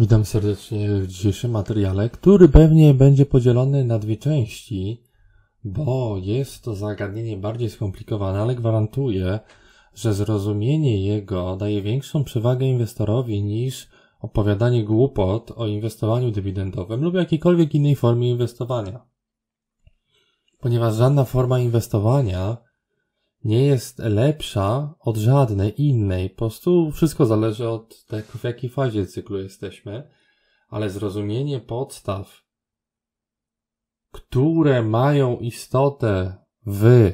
Witam serdecznie w dzisiejszym materiale, który pewnie będzie podzielony na dwie części, bo jest to zagadnienie bardziej skomplikowane, ale gwarantuję, że zrozumienie jego daje większą przewagę inwestorowi niż opowiadanie głupot o inwestowaniu dywidendowym lub jakiejkolwiek innej formie inwestowania. Ponieważ żadna forma inwestowania nie jest lepsza od żadnej innej. Po prostu wszystko zależy od tego, w jakiej fazie cyklu jesteśmy, ale zrozumienie podstaw, które mają istotę w,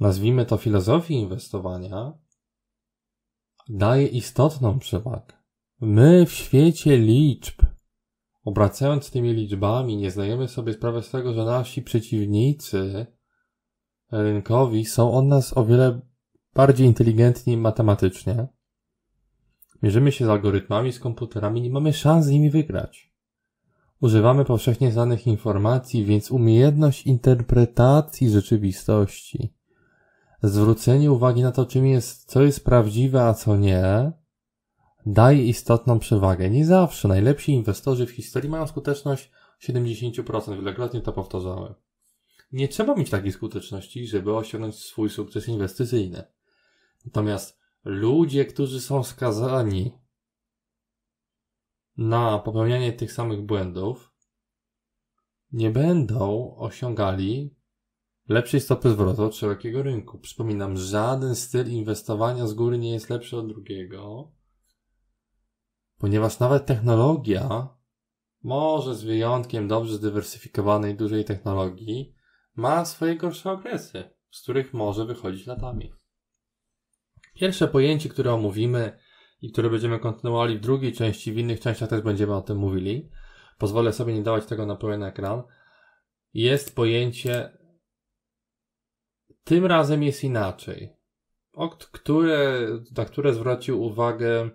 nazwijmy to filozofii inwestowania, daje istotną przewagę. My w świecie liczb, obracając tymi liczbami, nie zdajemy sobie sprawy z tego, że nasi przeciwnicy rynkowi są od nas o wiele bardziej inteligentni matematycznie. Mierzymy się z algorytmami, z komputerami, nie mamy szans z nimi wygrać. Używamy powszechnie znanych informacji, więc umiejętność interpretacji rzeczywistości, zwrócenie uwagi na to, czym jest, co jest prawdziwe, a co nie, daje istotną przewagę. Nie zawsze najlepsi inwestorzy w historii mają skuteczność 70%, wielokrotnie to powtarzałem nie trzeba mieć takiej skuteczności, żeby osiągnąć swój sukces inwestycyjny. Natomiast ludzie, którzy są skazani na popełnianie tych samych błędów, nie będą osiągali lepszej stopy zwrotu od szerokiego rynku. Przypominam, żaden styl inwestowania z góry nie jest lepszy od drugiego, ponieważ nawet technologia, może z wyjątkiem dobrze zdywersyfikowanej dużej technologii, ma swoje gorsze okresy, z których może wychodzić latami. Pierwsze pojęcie, które omówimy i które będziemy kontynuowali w drugiej części, w innych częściach też będziemy o tym mówili, pozwolę sobie nie dawać tego na pełen ekran, jest pojęcie tym razem jest inaczej, o które, na które zwrócił uwagę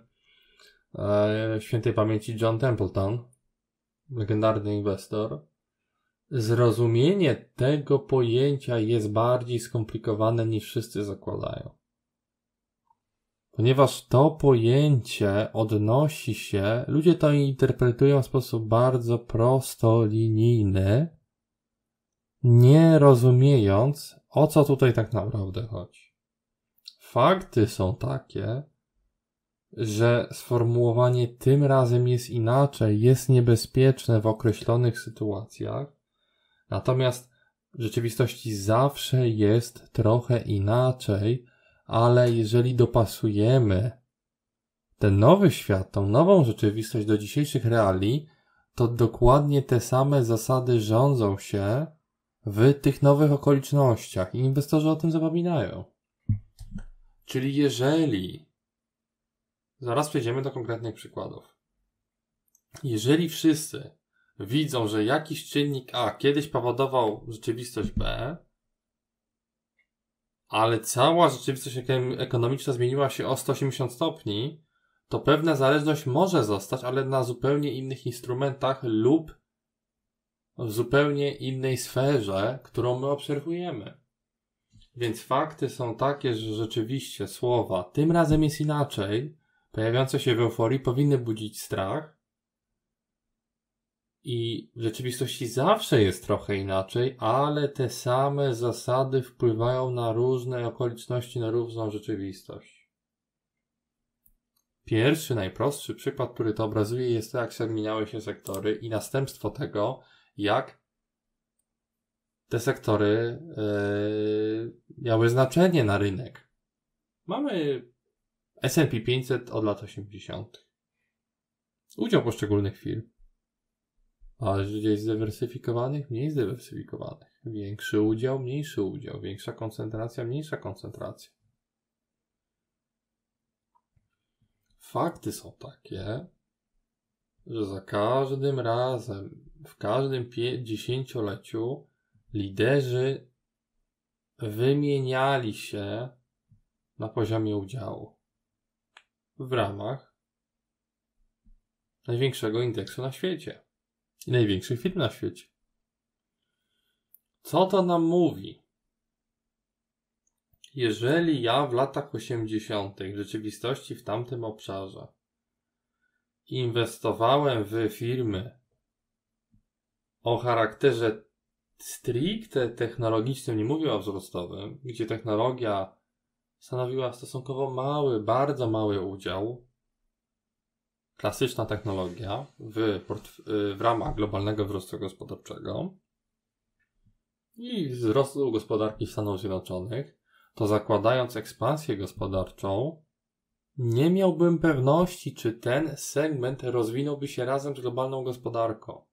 e, świętej pamięci John Templeton, legendarny inwestor, Zrozumienie tego pojęcia jest bardziej skomplikowane niż wszyscy zakładają. Ponieważ to pojęcie odnosi się, ludzie to interpretują w sposób bardzo prostolinijny, nie rozumiejąc, o co tutaj tak naprawdę chodzi. Fakty są takie, że sformułowanie tym razem jest inaczej, jest niebezpieczne w określonych sytuacjach, Natomiast w rzeczywistości zawsze jest trochę inaczej, ale jeżeli dopasujemy ten nowy świat, tą nową rzeczywistość do dzisiejszych reali, to dokładnie te same zasady rządzą się w tych nowych okolicznościach i inwestorzy o tym zapominają. Czyli jeżeli, zaraz przejdziemy do konkretnych przykładów, jeżeli wszyscy widzą, że jakiś czynnik A kiedyś powodował rzeczywistość B, ale cała rzeczywistość ekonomiczna zmieniła się o 180 stopni, to pewna zależność może zostać, ale na zupełnie innych instrumentach lub w zupełnie innej sferze, którą my obserwujemy. Więc fakty są takie, że rzeczywiście słowa, tym razem jest inaczej, pojawiające się w euforii, powinny budzić strach, i w rzeczywistości zawsze jest trochę inaczej, ale te same zasady wpływają na różne okoliczności, na różną rzeczywistość. Pierwszy, najprostszy przykład, który to obrazuje, jest to, jak się się sektory i następstwo tego, jak te sektory yy, miały znaczenie na rynek. Mamy S&P 500 od lat 80. Udział poszczególnych firm a gdzieś zdywersyfikowanych, mniej zdywersyfikowanych. Większy udział, mniejszy udział. Większa koncentracja, mniejsza koncentracja. Fakty są takie, że za każdym razem, w każdym dziesięcioleciu liderzy wymieniali się na poziomie udziału w ramach największego indeksu na świecie i największy firm na świecie. Co to nam mówi? Jeżeli ja w latach 80. rzeczywistości w tamtym obszarze inwestowałem w firmy o charakterze stricte technologicznym, nie mówię o wzrostowym, gdzie technologia stanowiła stosunkowo mały, bardzo mały udział, klasyczna technologia w, y, w ramach globalnego wzrostu gospodarczego i wzrostu gospodarki Stanów Zjednoczonych, to zakładając ekspansję gospodarczą, nie miałbym pewności, czy ten segment rozwinąłby się razem z globalną gospodarką.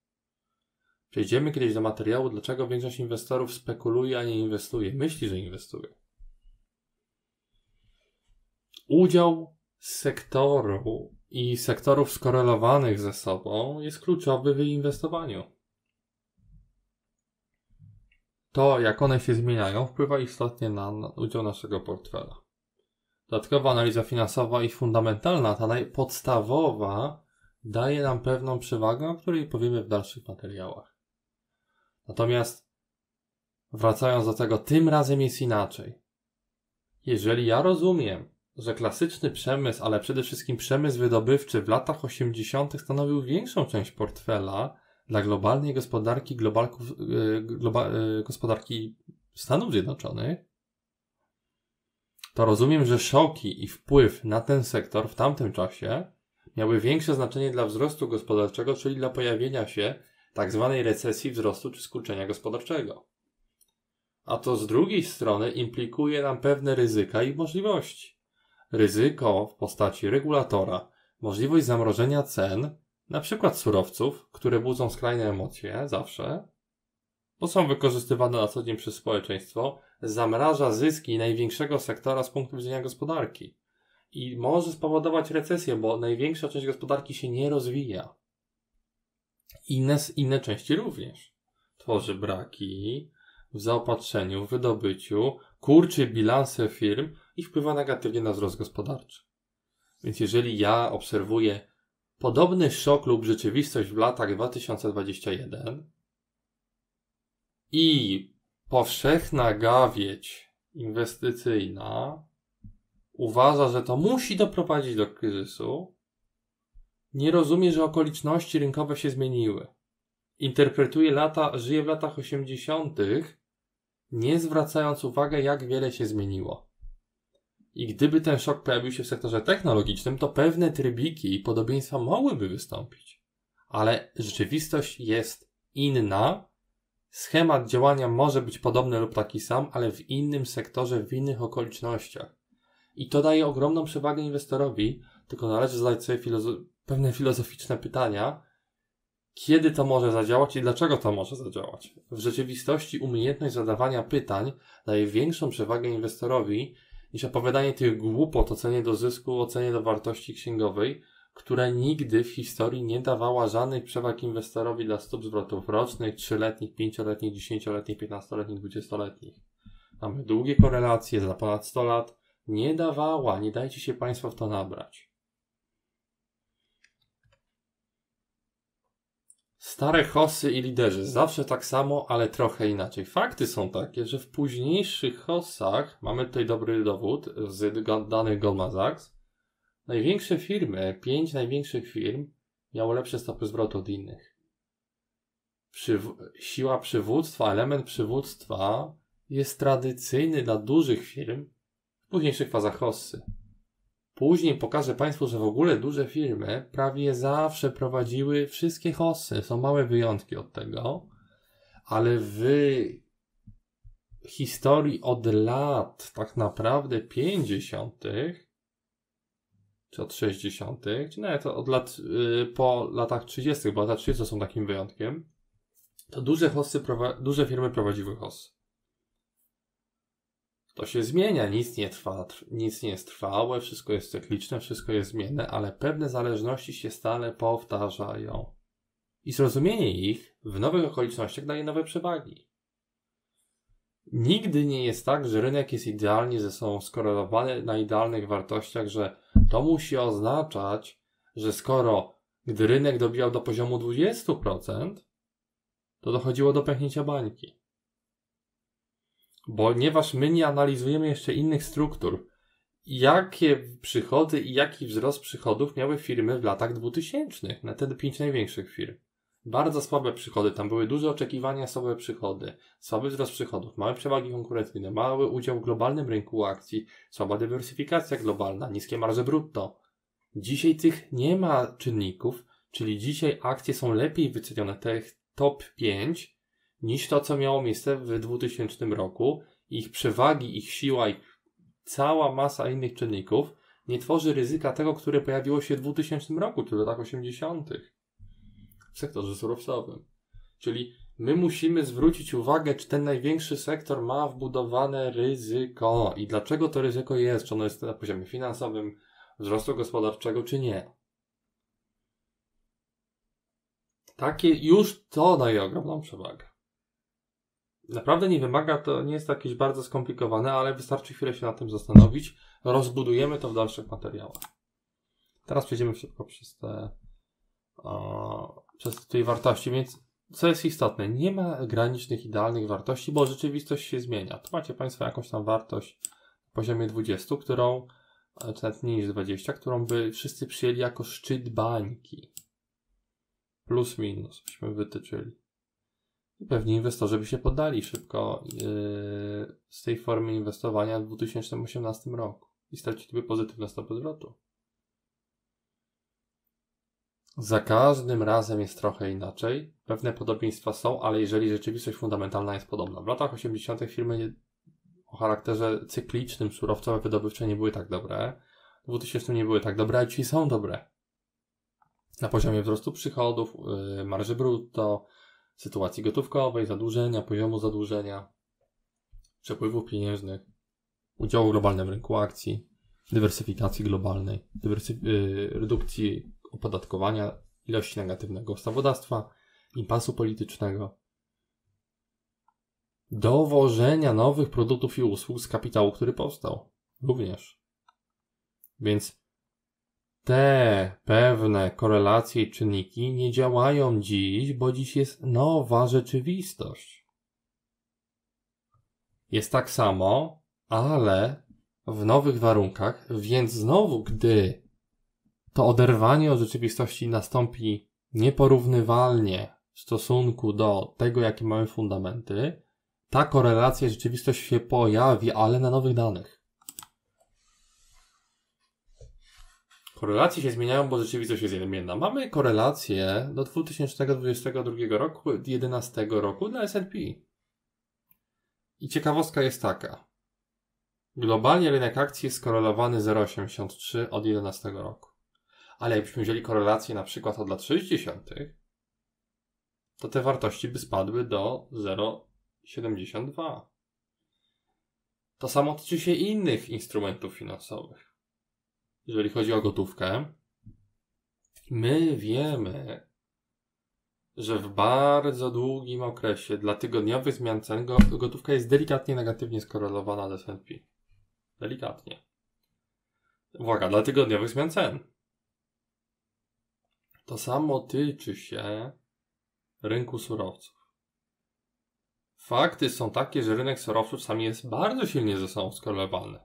Przejdziemy kiedyś do materiału, dlaczego większość inwestorów spekuluje, a nie inwestuje. Myśli, że inwestuje. Udział sektoru i sektorów skorelowanych ze sobą jest kluczowy w inwestowaniu. To, jak one się zmieniają, wpływa istotnie na udział naszego portfela. Dodatkowa analiza finansowa i fundamentalna, ta najpodstawowa, daje nam pewną przewagę, o której powiemy w dalszych materiałach. Natomiast, wracając do tego, tym razem jest inaczej. Jeżeli ja rozumiem, że klasyczny przemysł, ale przede wszystkim przemysł wydobywczy w latach 80. stanowił większą część portfela dla globalnej gospodarki, globalków, y, globa, y, gospodarki Stanów Zjednoczonych, to rozumiem, że szoki i wpływ na ten sektor w tamtym czasie miały większe znaczenie dla wzrostu gospodarczego, czyli dla pojawienia się tzw. Tak recesji wzrostu czy skurczenia gospodarczego. A to z drugiej strony implikuje nam pewne ryzyka i możliwości ryzyko w postaci regulatora, możliwość zamrożenia cen, na przykład surowców, które budzą skrajne emocje zawsze, bo są wykorzystywane na co dzień przez społeczeństwo, zamraża zyski największego sektora z punktu widzenia gospodarki i może spowodować recesję, bo największa część gospodarki się nie rozwija. Inne, inne części również. Tworzy braki w zaopatrzeniu, w wydobyciu, kurczy bilanse firm i wpływa negatywnie na wzrost gospodarczy. Więc jeżeli ja obserwuję podobny szok lub rzeczywistość w latach 2021 i powszechna gawieć inwestycyjna uważa, że to musi doprowadzić do kryzysu, nie rozumie, że okoliczności rynkowe się zmieniły. Interpretuje lata, żyje w latach 80., nie zwracając uwagi, jak wiele się zmieniło. I gdyby ten szok pojawił się w sektorze technologicznym, to pewne trybiki i podobieństwa mogłyby wystąpić. Ale rzeczywistość jest inna, schemat działania może być podobny lub taki sam, ale w innym sektorze, w innych okolicznościach. I to daje ogromną przewagę inwestorowi, tylko należy zadać sobie filozo- pewne filozoficzne pytania, kiedy to może zadziałać i dlaczego to może zadziałać. W rzeczywistości umiejętność zadawania pytań daje większą przewagę inwestorowi niż opowiadanie tych głupot o cenie do zysku, o cenie do wartości księgowej, która nigdy w historii nie dawała żadnych przewag inwestorowi dla stóp zwrotów rocznych, trzyletnich, pięcioletnich, dziesięcioletnich, piętnastoletnich, dwudziestoletnich. Mamy długie korelacje za ponad 100 lat. Nie dawała, nie dajcie się Państwo w to nabrać. Stare hossy i liderzy. Zawsze tak samo, ale trochę inaczej. Fakty są takie, że w późniejszych hossach, mamy tutaj dobry dowód z danych Goldman Sachs, największe firmy, pięć największych firm miało lepsze stopy zwrotu od innych. Przyw siła przywództwa, element przywództwa jest tradycyjny dla dużych firm w późniejszych fazach hossy. Później pokażę Państwu, że w ogóle duże firmy prawie zawsze prowadziły wszystkie hossy. Są małe wyjątki od tego, ale w historii od lat tak naprawdę 50., czy od 60., czy nawet od lat, y, po latach 30., bo lata 30 są takim wyjątkiem, to duże, hossy, duże firmy prowadziły hossy to się zmienia, nic nie trwa, nic nie jest trwałe, wszystko jest cykliczne, wszystko jest zmienne, ale pewne zależności się stale powtarzają. I zrozumienie ich w nowych okolicznościach daje nowe przewagi. Nigdy nie jest tak, że rynek jest idealnie ze sobą skorelowany na idealnych wartościach, że to musi oznaczać, że skoro gdy rynek dobijał do poziomu 20%, to dochodziło do pęknięcia bańki ponieważ my nie analizujemy jeszcze innych struktur. Jakie przychody i jaki wzrost przychodów miały firmy w latach 2000 na te pięć największych firm? Bardzo słabe przychody, tam były duże oczekiwania, słabe przychody, słaby wzrost przychodów, małe przewagi konkurencyjne, mały udział w globalnym rynku akcji, słaba dywersyfikacja globalna, niskie marże brutto. Dzisiaj tych nie ma czynników, czyli dzisiaj akcje są lepiej wycenione, tych top 5 niż to, co miało miejsce w 2000 roku. Ich przewagi, ich siła i cała masa innych czynników nie tworzy ryzyka tego, które pojawiło się w 2000 roku, czyli w latach 80. w sektorze surowcowym. Czyli my musimy zwrócić uwagę, czy ten największy sektor ma wbudowane ryzyko i dlaczego to ryzyko jest, czy ono jest na poziomie finansowym, wzrostu gospodarczego, czy nie. Takie już to daje ogromną przewagę. Naprawdę nie wymaga, to nie jest jakieś bardzo skomplikowane, ale wystarczy chwilę się nad tym zastanowić. Rozbudujemy to w dalszych materiałach. Teraz przejdziemy szybko przez te, o, przez wartości, więc co jest istotne, nie ma granicznych, idealnych wartości, bo rzeczywistość się zmienia. Tu macie Państwo jakąś tam wartość na poziomie 20, którą, e, czy nawet mniej niż 20, którą by wszyscy przyjęli jako szczyt bańki. Plus minus byśmy wytyczyli i pewnie inwestorzy by się poddali szybko yy, z tej formy inwestowania w 2018 roku i straciliby pozytywne stopy zwrotu. Za każdym razem jest trochę inaczej. Pewne podobieństwa są, ale jeżeli rzeczywistość fundamentalna jest podobna. W latach 80. firmy o charakterze cyklicznym, surowcowe, wydobywcze nie były tak dobre. W 2000 nie były tak dobre, a dzisiaj są dobre. Na poziomie wzrostu przychodów, yy, marży brutto, sytuacji gotówkowej, zadłużenia, poziomu zadłużenia, przepływów pieniężnych, udziału w globalnym rynku akcji, dywersyfikacji globalnej, y, redukcji opodatkowania, ilości negatywnego ustawodawstwa, impasu politycznego, dowożenia nowych produktów i usług z kapitału, który powstał również. Więc te pewne korelacje i czynniki nie działają dziś, bo dziś jest nowa rzeczywistość. Jest tak samo, ale w nowych warunkach, więc znowu, gdy to oderwanie od rzeczywistości nastąpi nieporównywalnie w stosunku do tego, jakie mamy fundamenty, ta korelacja i rzeczywistość się pojawi, ale na nowych danych. Korelacje się zmieniają, bo rzeczywistość jest zmienna. Mamy korelację do 2022 roku, 2011 roku dla S&P. I ciekawostka jest taka. Globalnie rynek akcji jest skorelowany 0,83 od 11 roku. Ale jakbyśmy wzięli korelację na przykład od lat 60., to te wartości by spadły do 0,72. To samo tyczy się innych instrumentów finansowych jeżeli chodzi o gotówkę, my wiemy, że w bardzo długim okresie dla tygodniowych zmian cen gotówka jest delikatnie negatywnie skorelowana z S&P. Delikatnie. Uwaga, dla tygodniowych zmian cen. To samo tyczy się rynku surowców. Fakty są takie, że rynek surowców sam jest bardzo silnie ze sobą skorelowany.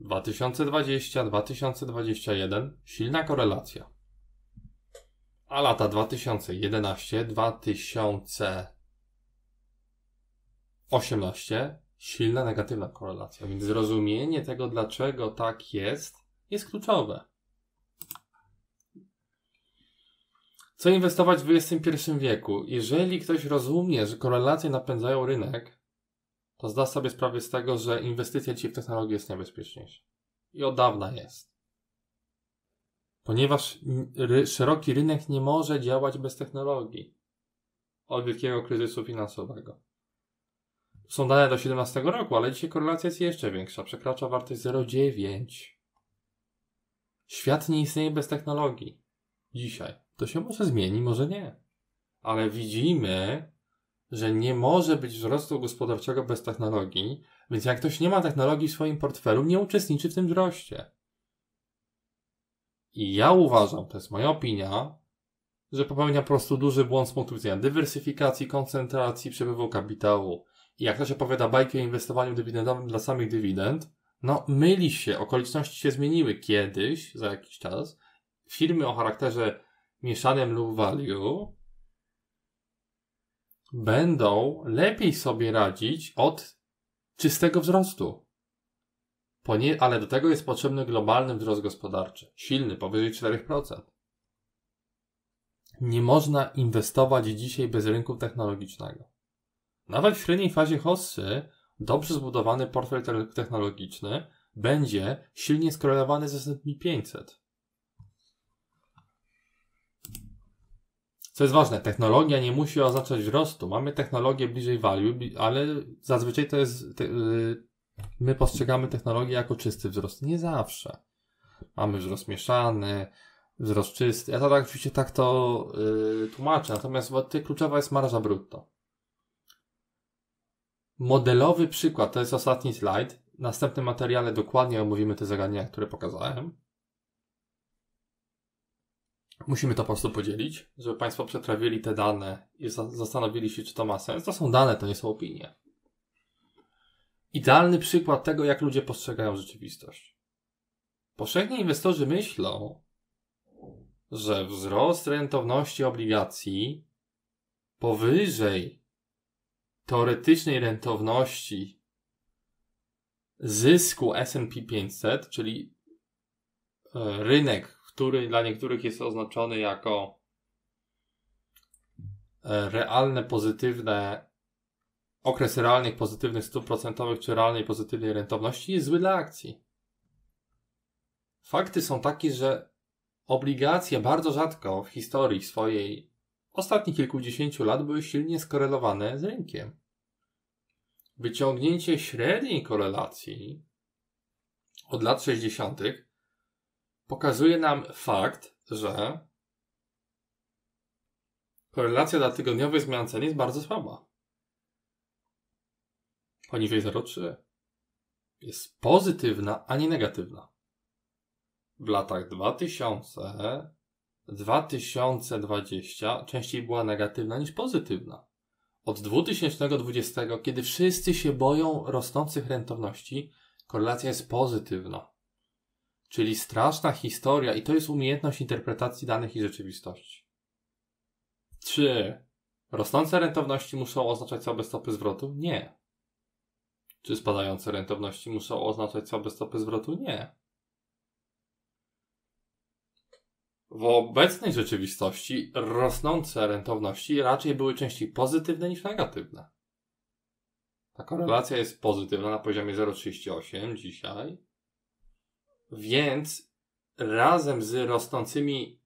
2020-2021 silna korelacja. A lata 2011-2018 silna negatywna korelacja. Więc zrozumienie tego, dlaczego tak jest, jest kluczowe. Co inwestować w XXI wieku? Jeżeli ktoś rozumie, że korelacje napędzają rynek, to zda sobie sprawę z tego, że inwestycja dzisiaj w technologię jest niebezpieczniejsza. I od dawna jest. Ponieważ ry szeroki rynek nie może działać bez technologii. Od wielkiego kryzysu finansowego. Są dane do 17 roku, ale dzisiaj korelacja jest jeszcze większa. Przekracza wartość 0,9. Świat nie istnieje bez technologii. Dzisiaj. To się może zmieni, może nie. Ale widzimy, że nie może być wzrostu gospodarczego bez technologii, więc jak ktoś nie ma technologii w swoim portfelu, nie uczestniczy w tym wzroście. I ja uważam, to jest moja opinia, że popełnia po prostu duży błąd z punktu widzenia dywersyfikacji, koncentracji, przepływu kapitału. I jak ktoś opowiada bajki o inwestowaniu dywidendowym dla samych dywidend, no myli się, okoliczności się zmieniły kiedyś, za jakiś czas. Firmy o charakterze mieszanym lub value będą lepiej sobie radzić od czystego wzrostu. Ponie ale do tego jest potrzebny globalny wzrost gospodarczy, silny, powyżej 4%. Nie można inwestować dzisiaj bez rynku technologicznego. Nawet w średniej fazie hossy dobrze zbudowany portfel technologiczny będzie silnie skorelowany z S&P 500. Co jest ważne, technologia nie musi oznaczać wzrostu. Mamy technologię bliżej value, ale zazwyczaj to jest, te, y, my postrzegamy technologię jako czysty wzrost. Nie zawsze. Mamy wzrost mieszany, wzrost czysty. Ja to tak oczywiście tak to yy, tłumaczę, natomiast tutaj kluczowa jest marża brutto. Modelowy przykład, to jest ostatni slajd. W następnym materiale dokładnie omówimy te zagadnienia, które pokazałem. Musimy to po prostu podzielić, żeby Państwo przetrawili te dane i zastanowili się, czy to ma sens. To są dane, to nie są opinie. Idealny przykład tego, jak ludzie postrzegają rzeczywistość. Powszechni inwestorzy myślą, że wzrost rentowności obligacji powyżej teoretycznej rentowności zysku S&P 500, czyli e, rynek który dla niektórych jest oznaczony jako e, realne, pozytywne, okres realnych, pozytywnych stóp procentowych czy realnej, pozytywnej rentowności jest zły dla akcji. Fakty są takie, że obligacje bardzo rzadko w historii swojej ostatnich kilkudziesięciu lat były silnie skorelowane z rynkiem. Wyciągnięcie średniej korelacji od lat 60 pokazuje nam fakt, że korelacja dla tygodniowej zmian cen jest bardzo słaba. Poniżej 0,3 jest pozytywna, a nie negatywna. W latach 2000 2020 częściej była negatywna niż pozytywna. Od 2020, kiedy wszyscy się boją rosnących rentowności, korelacja jest pozytywna. Czyli straszna historia i to jest umiejętność interpretacji danych i rzeczywistości. Czy Rosnące rentowności muszą oznaczać słabe stopy zwrotu? Nie. Czy spadające rentowności muszą oznaczać słabe stopy zwrotu? Nie. W obecnej rzeczywistości rosnące rentowności raczej były częściej pozytywne niż negatywne. Ta korelacja jest pozytywna na poziomie 0,38 dzisiaj, więc razem z rosnącymi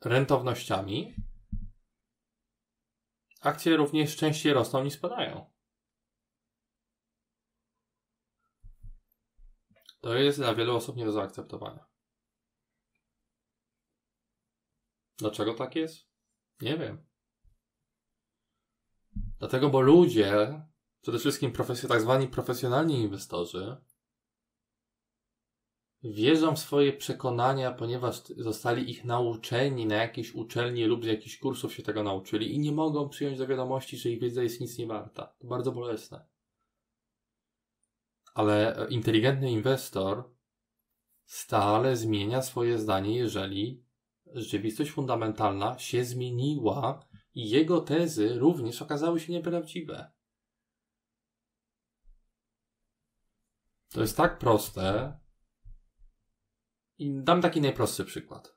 rentownościami akcje również częściej rosną niż spadają. To jest dla wielu osób nie do zaakceptowania. Dlaczego tak jest? Nie wiem. Dlatego, bo ludzie, przede wszystkim profesje, tak zwani profesjonalni inwestorzy, wierzą w swoje przekonania, ponieważ zostali ich nauczeni na jakiejś uczelni lub z jakichś kursów się tego nauczyli i nie mogą przyjąć do wiadomości, że ich wiedza jest nic nie warta. To bardzo bolesne. Ale e, inteligentny inwestor stale zmienia swoje zdanie, jeżeli rzeczywistość fundamentalna się zmieniła i jego tezy również okazały się nieprawdziwe. To jest tak proste, i dam taki najprostszy przykład.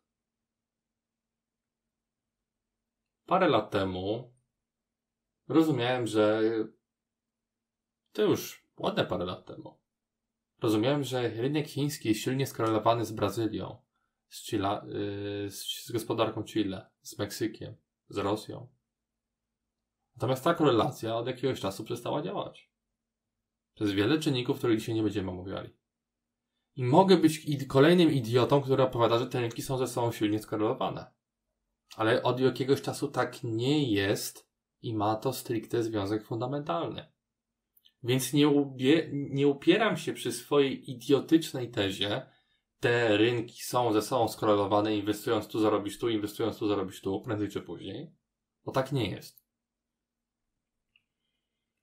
Parę lat temu rozumiałem, że to już ładne parę lat temu. Rozumiałem, że rynek chiński jest silnie skorelowany z Brazylią, z, Chila, yy, z gospodarką Chile, z Meksykiem, z Rosją. Natomiast ta korelacja od jakiegoś czasu przestała działać. Przez wiele czynników, których dzisiaj nie będziemy omawiali. I mogę być id kolejnym idiotą, który opowiada, że te rynki są ze sobą silnie skorelowane. Ale od jakiegoś czasu tak nie jest i ma to stricte związek fundamentalny. Więc nie, ubie, nie upieram się przy swojej idiotycznej tezie, te rynki są ze sobą skorelowane, inwestując tu zarobisz tu, inwestując tu zarobisz tu, prędzej czy później, bo tak nie jest.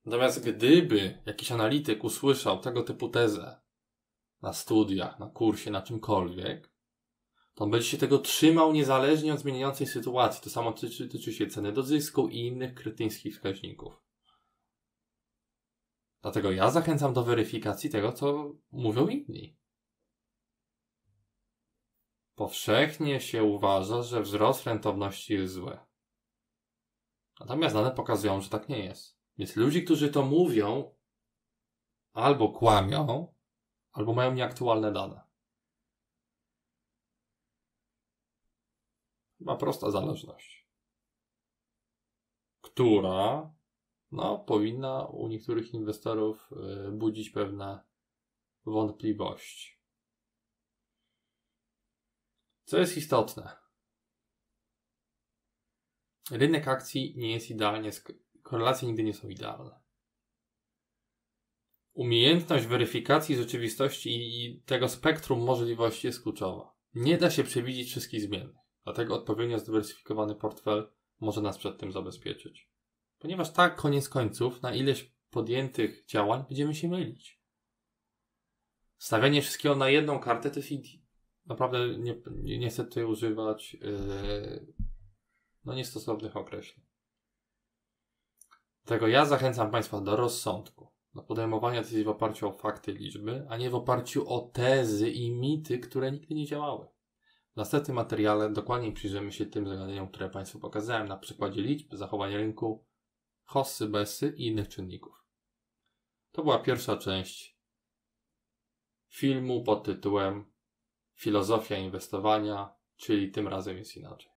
Natomiast gdyby jakiś analityk usłyszał tego typu tezę na studiach, na kursie, na czymkolwiek, to on będzie się tego trzymał niezależnie od zmieniającej sytuacji. To samo tyczy, tyczy się ceny do zysku i innych krytyńskich wskaźników. Dlatego ja zachęcam do weryfikacji tego, co mówią inni. Powszechnie się uważa, że wzrost rentowności jest zły. Natomiast dane pokazują, że tak nie jest. Więc ludzi, którzy to mówią, albo kłamią, albo mają nieaktualne dane. Chyba prosta zależność, która no, powinna u niektórych inwestorów y, budzić pewne wątpliwości. Co jest istotne? Rynek akcji nie jest idealnie, korelacje nigdy nie są idealne umiejętność weryfikacji rzeczywistości i, i tego spektrum możliwości jest kluczowa. Nie da się przewidzieć wszystkich zmiennych, dlatego odpowiednio zdywersyfikowany portfel może nas przed tym zabezpieczyć. Ponieważ tak, koniec końców, na ileś podjętych działań będziemy się mylić. Stawianie wszystkiego na jedną kartę to jest idi. Naprawdę nie, nie chcę tutaj używać yy, no niestosownych określeń. Dlatego ja zachęcam Państwa do rozsądku na podejmowania decyzji w oparciu o fakty, liczby, a nie w oparciu o tezy i mity, które nigdy nie działały. W następnym materiale dokładniej przyjrzymy się tym zagadnieniom, które Państwu pokazałem na przykładzie liczb, zachowań rynku, hossy, besy i innych czynników. To była pierwsza część filmu pod tytułem Filozofia inwestowania, czyli tym razem jest inaczej.